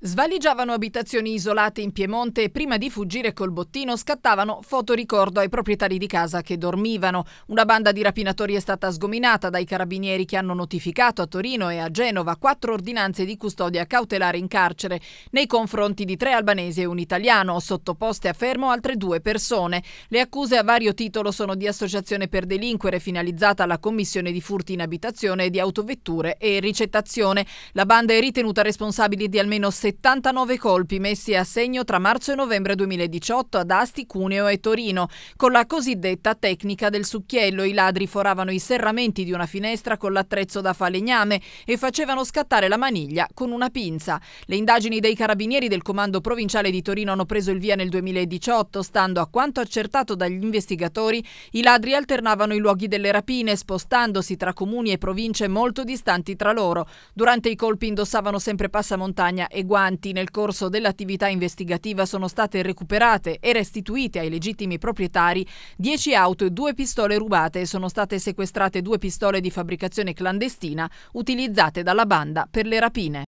Svaligiavano abitazioni isolate in Piemonte e prima di fuggire col bottino scattavano foto ricordo ai proprietari di casa che dormivano. Una banda di rapinatori è stata sgominata dai carabinieri che hanno notificato a Torino e a Genova quattro ordinanze di custodia cautelare in carcere nei confronti di tre albanesi e un italiano, sottoposte a fermo altre due persone. Le accuse a vario titolo sono di associazione per delinquere finalizzata alla commissione di furti in abitazione e di autovetture e ricettazione. La banda è ritenuta responsabile di almeno 6 79 colpi messi a segno tra marzo e novembre 2018 ad Asti, Cuneo e Torino. Con la cosiddetta tecnica del succhiello, i ladri foravano i serramenti di una finestra con l'attrezzo da falegname e facevano scattare la maniglia con una pinza. Le indagini dei carabinieri del comando provinciale di Torino hanno preso il via nel 2018. Stando a quanto accertato dagli investigatori, i ladri alternavano i luoghi delle rapine, spostandosi tra comuni e province molto distanti tra loro. Durante i colpi indossavano sempre passamontagna e guanti quanti nel corso dell'attività investigativa sono state recuperate e restituite ai legittimi proprietari 10 auto e 2 pistole rubate e sono state sequestrate 2 pistole di fabbricazione clandestina utilizzate dalla banda per le rapine.